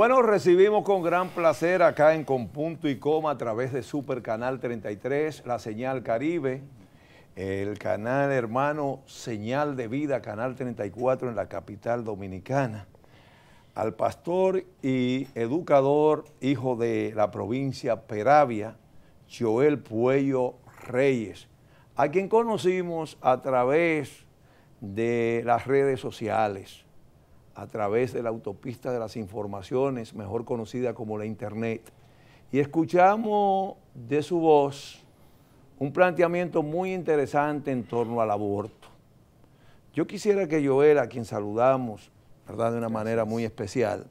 Bueno, recibimos con gran placer acá en Con Punto y Coma a través de Super Canal 33, la señal Caribe, el canal hermano Señal de Vida, Canal 34 en la capital dominicana, al pastor y educador, hijo de la provincia Peravia, Joel Puello Reyes, a quien conocimos a través de las redes sociales a través de la autopista de las informaciones, mejor conocida como la Internet, y escuchamos de su voz un planteamiento muy interesante en torno al aborto. Yo quisiera que Joel, a quien saludamos, ¿verdad? de una manera muy especial,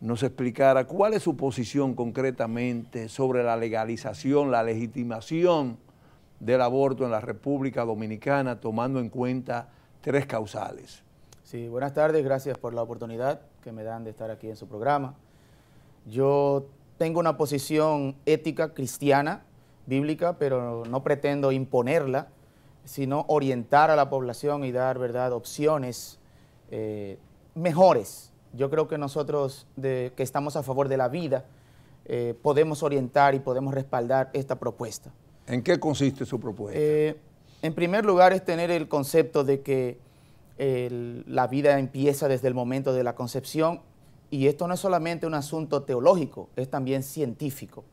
nos explicara cuál es su posición concretamente sobre la legalización, la legitimación del aborto en la República Dominicana, tomando en cuenta tres causales. Sí, buenas tardes, gracias por la oportunidad que me dan de estar aquí en su programa. Yo tengo una posición ética cristiana, bíblica, pero no pretendo imponerla, sino orientar a la población y dar, ¿verdad?, opciones eh, mejores. Yo creo que nosotros que estamos a favor de la vida eh, podemos orientar y podemos respaldar esta propuesta. ¿En qué consiste su propuesta? Eh, en primer lugar es tener el concepto de que la vida empieza desde el momento de la concepción y esto no es solamente un asunto teológico, es también científico.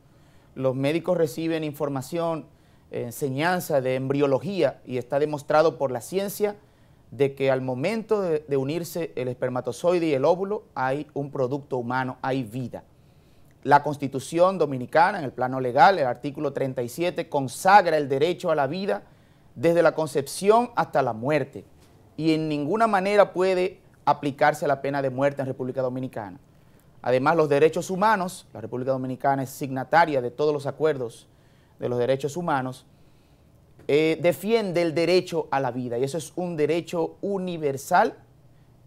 Los médicos reciben información, enseñanza de embriología y está demostrado por la ciencia de que al momento de, de unirse el espermatozoide y el óvulo hay un producto humano, hay vida. La Constitución Dominicana, en el plano legal, el artículo 37, consagra el derecho a la vida desde la concepción hasta la muerte y en ninguna manera puede aplicarse la pena de muerte en República Dominicana. Además, los derechos humanos, la República Dominicana es signataria de todos los acuerdos de los derechos humanos, eh, defiende el derecho a la vida y eso es un derecho universal.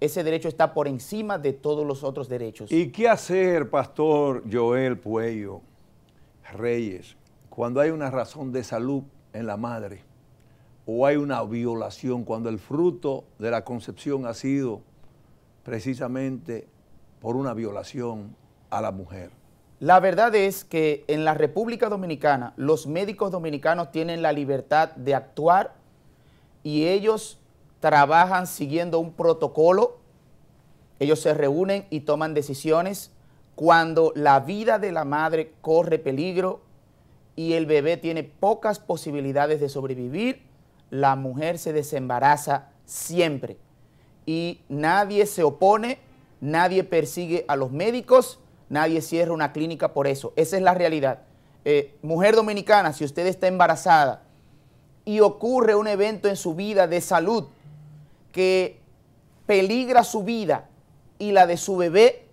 Ese derecho está por encima de todos los otros derechos. ¿Y qué hacer, Pastor Joel Puello Reyes, cuando hay una razón de salud en la madre? o hay una violación cuando el fruto de la concepción ha sido precisamente por una violación a la mujer. La verdad es que en la República Dominicana los médicos dominicanos tienen la libertad de actuar y ellos trabajan siguiendo un protocolo, ellos se reúnen y toman decisiones cuando la vida de la madre corre peligro y el bebé tiene pocas posibilidades de sobrevivir la mujer se desembaraza siempre y nadie se opone, nadie persigue a los médicos, nadie cierra una clínica por eso. Esa es la realidad. Eh, mujer dominicana, si usted está embarazada y ocurre un evento en su vida de salud que peligra su vida y la de su bebé,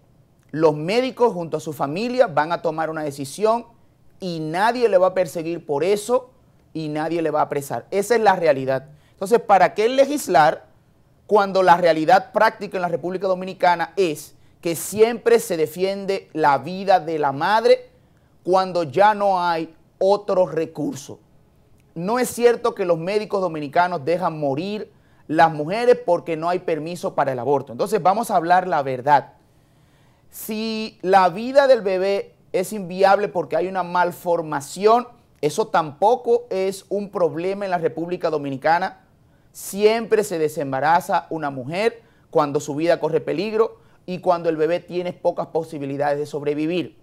los médicos junto a su familia van a tomar una decisión y nadie le va a perseguir por eso y nadie le va a apresar. Esa es la realidad. Entonces, ¿para qué legislar cuando la realidad práctica en la República Dominicana es que siempre se defiende la vida de la madre cuando ya no hay otro recurso? No es cierto que los médicos dominicanos dejan morir las mujeres porque no hay permiso para el aborto. Entonces, vamos a hablar la verdad. Si la vida del bebé es inviable porque hay una malformación, eso tampoco es un problema en la República Dominicana. Siempre se desembaraza una mujer cuando su vida corre peligro y cuando el bebé tiene pocas posibilidades de sobrevivir.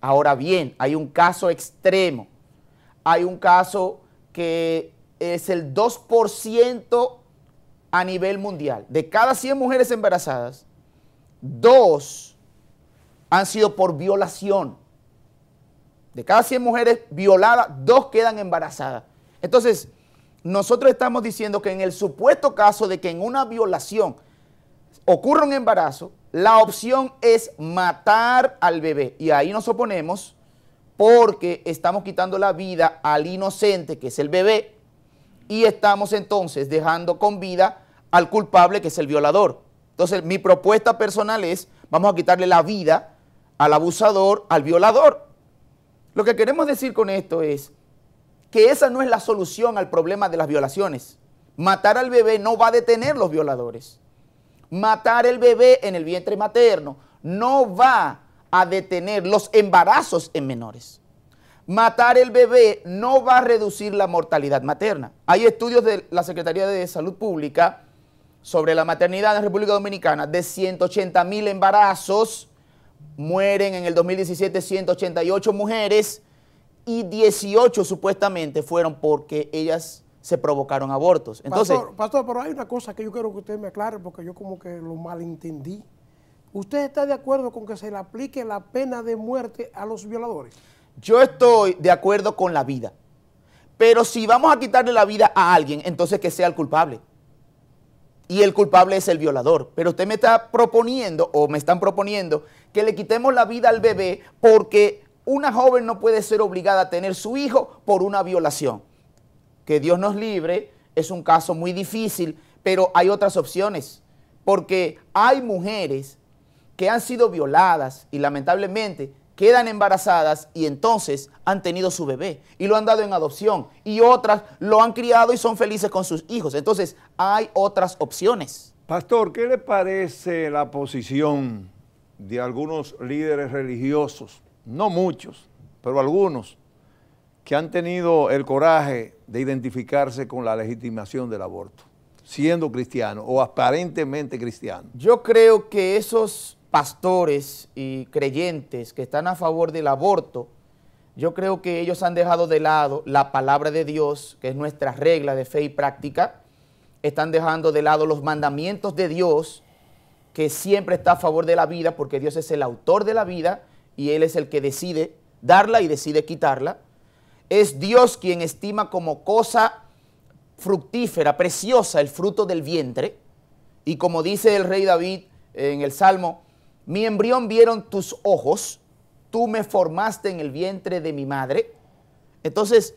Ahora bien, hay un caso extremo. Hay un caso que es el 2% a nivel mundial. De cada 100 mujeres embarazadas, dos han sido por violación de cada 100 mujeres violadas, dos quedan embarazadas. Entonces, nosotros estamos diciendo que en el supuesto caso de que en una violación ocurra un embarazo, la opción es matar al bebé. Y ahí nos oponemos porque estamos quitando la vida al inocente, que es el bebé, y estamos entonces dejando con vida al culpable, que es el violador. Entonces, mi propuesta personal es, vamos a quitarle la vida al abusador, al violador. Lo que queremos decir con esto es que esa no es la solución al problema de las violaciones. Matar al bebé no va a detener los violadores. Matar el bebé en el vientre materno no va a detener los embarazos en menores. Matar el bebé no va a reducir la mortalidad materna. Hay estudios de la Secretaría de Salud Pública sobre la maternidad en la República Dominicana de 180 mil embarazos Mueren en el 2017 188 mujeres y 18 supuestamente fueron porque ellas se provocaron abortos. Entonces, pastor, pastor, pero hay una cosa que yo quiero que usted me aclare porque yo como que lo malentendí. ¿Usted está de acuerdo con que se le aplique la pena de muerte a los violadores? Yo estoy de acuerdo con la vida. Pero si vamos a quitarle la vida a alguien, entonces que sea el culpable y el culpable es el violador. Pero usted me está proponiendo, o me están proponiendo, que le quitemos la vida al bebé porque una joven no puede ser obligada a tener su hijo por una violación. Que Dios nos libre es un caso muy difícil, pero hay otras opciones. Porque hay mujeres que han sido violadas y lamentablemente quedan embarazadas y entonces han tenido su bebé y lo han dado en adopción y otras lo han criado y son felices con sus hijos. Entonces hay otras opciones. Pastor, ¿qué le parece la posición de algunos líderes religiosos? No muchos, pero algunos que han tenido el coraje de identificarse con la legitimación del aborto, siendo cristiano o aparentemente cristiano. Yo creo que esos pastores y creyentes que están a favor del aborto, yo creo que ellos han dejado de lado la palabra de Dios, que es nuestra regla de fe y práctica, están dejando de lado los mandamientos de Dios, que siempre está a favor de la vida, porque Dios es el autor de la vida y Él es el que decide darla y decide quitarla. Es Dios quien estima como cosa fructífera, preciosa, el fruto del vientre. Y como dice el rey David en el Salmo mi embrión vieron tus ojos, tú me formaste en el vientre de mi madre. Entonces,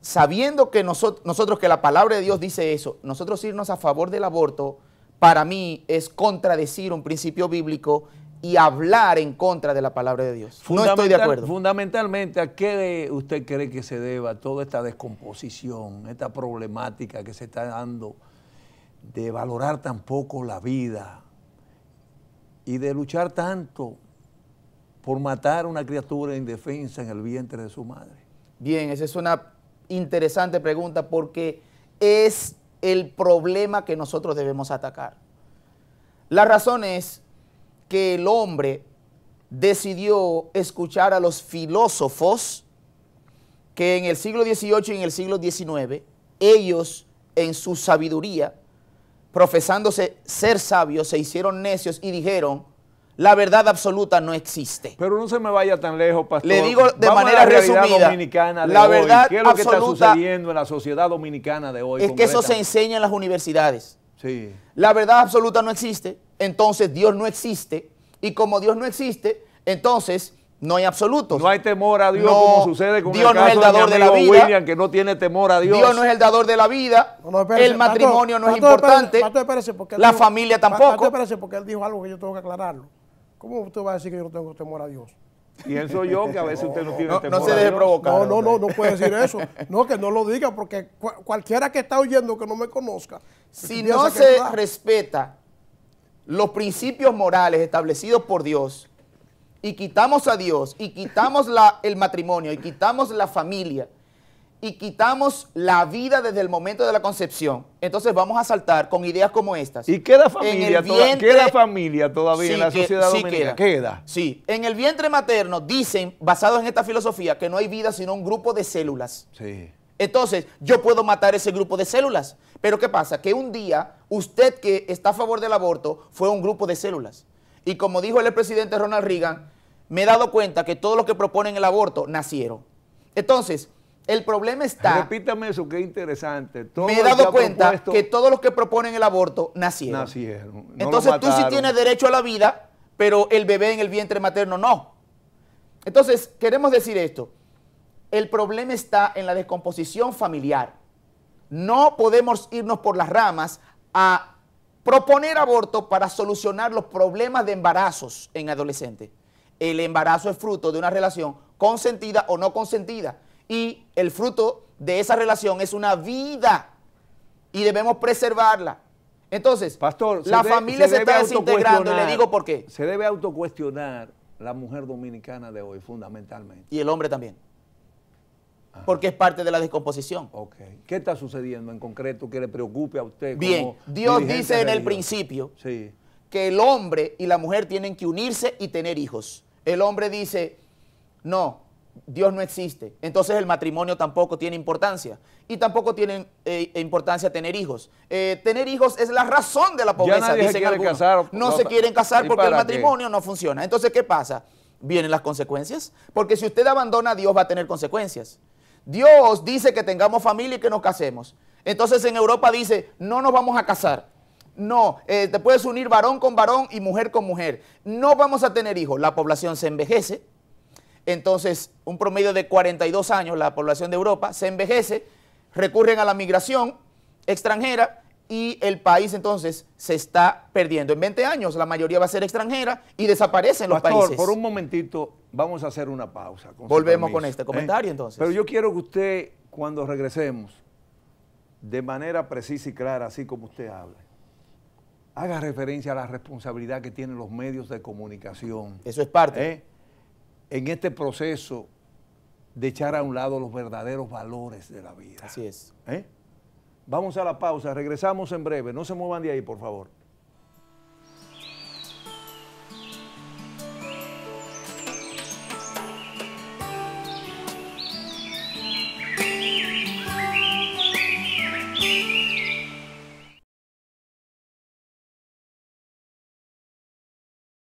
sabiendo que nosotros, que la palabra de Dios dice eso, nosotros irnos a favor del aborto, para mí es contradecir un principio bíblico y hablar en contra de la palabra de Dios. No estoy de acuerdo. Fundamentalmente, ¿a qué usted cree que se deba toda esta descomposición, esta problemática que se está dando de valorar tan poco la vida, y de luchar tanto por matar a una criatura indefensa en el vientre de su madre? Bien, esa es una interesante pregunta porque es el problema que nosotros debemos atacar. La razón es que el hombre decidió escuchar a los filósofos que en el siglo XVIII y en el siglo XIX, ellos en su sabiduría profesándose ser sabios, se hicieron necios y dijeron, la verdad absoluta no existe. Pero no se me vaya tan lejos, pastor. Le digo de manera resumida, dominicana la verdad ¿Qué es lo absoluta que está sucediendo en la sociedad dominicana de hoy? Es que eso se enseña en las universidades. Sí. La verdad absoluta no existe, entonces Dios no existe y como Dios no existe, entonces no hay absolutos. No hay temor a Dios no, como sucede con Dios el caso no es el dador de, la vida. William, que no tiene temor a Dios. Dios no es el dador de la vida. el matrimonio no es importante. la familia tampoco. espérese, porque él dijo algo que yo tengo que aclararlo. ¿Cómo usted va a decir que yo no tengo temor a Dios? Pienso yo que a veces usted no tiene temor. No se deje provocar. No, no, no, no puede decir eso. No, que no lo diga, porque cualquiera que está oyendo que no me conozca. Si no se respeta los principios morales establecidos por Dios, y quitamos a Dios y quitamos el matrimonio y quitamos la familia y quitamos la vida desde el momento de la concepción, entonces vamos a saltar con ideas como estas. ¿Y queda familia, ¿queda familia todavía en la sociedad dominicana? Queda. queda. Sí, en el vientre materno dicen, basados en esta filosofía, que no hay vida sino un grupo de células. Sí. Entonces, yo puedo matar ese grupo de células. Pero ¿qué pasa? Que un día, usted que está a favor del aborto, fue un grupo de células. Y como dijo el presidente Ronald Reagan, me he dado cuenta que todos los que proponen el aborto nacieron. Entonces, el problema está... Repítame eso, qué interesante. me he dado cuenta que todos los que proponen el aborto nacieron. Nacieron. Entonces tú sí tienes derecho a la vida, pero el bebé en el vientre materno no. Entonces, queremos decir esto. El problema está en la descomposición familiar. No podemos irnos por las ramas a Proponer aborto para solucionar los problemas de embarazos en adolescentes. El embarazo es fruto de una relación consentida o no consentida. Y el fruto de esa relación es una vida y debemos preservarla. Entonces, Pastor, la familia se, se está desintegrando y le digo por qué. Se debe autocuestionar la mujer dominicana de hoy fundamentalmente. Y el hombre también. Ah. porque es parte de la descomposición. ¿Qué está sucediendo en concreto que le preocupe a usted? Bien, Dios dice en el principio que el hombre y la mujer tienen que unirse y tener hijos. El hombre dice, no, Dios no existe. Entonces el matrimonio tampoco tiene importancia. Y tampoco tiene eh, importancia tener hijos. Eh, tener hijos es la razón de la pobreza, dicen algunos. Casar, no, se quieren casar porque el matrimonio no funciona. Entonces, ¿qué pasa? Vienen las consecuencias. Porque si usted abandona Dios va a tener consecuencias. Dios dice que tengamos familia y que nos casemos. Entonces en Europa dice, no nos vamos a casar. No, eh, te puedes unir varón con varón y mujer con mujer. No vamos a tener hijos. La población se envejece. Entonces, un promedio de 42 años la población de Europa se envejece, recurren a la migración extranjera y el país entonces se está perdiendo. En 20 años la mayoría va a ser extranjera y desaparecen los Por países. por un momentito, vamos a hacer una pausa. Volvemos con este ¿eh? comentario entonces. Pero yo quiero que usted, cuando regresemos, de manera precisa y clara, así como usted habla, haga referencia a la responsabilidad que tienen los medios de comunicación. Eso es parte. ¿eh? En este proceso de echar a un lado los verdaderos valores de la vida. Así es. ¿Eh? Vamos a la pausa, regresamos en breve. No se muevan de ahí, por favor.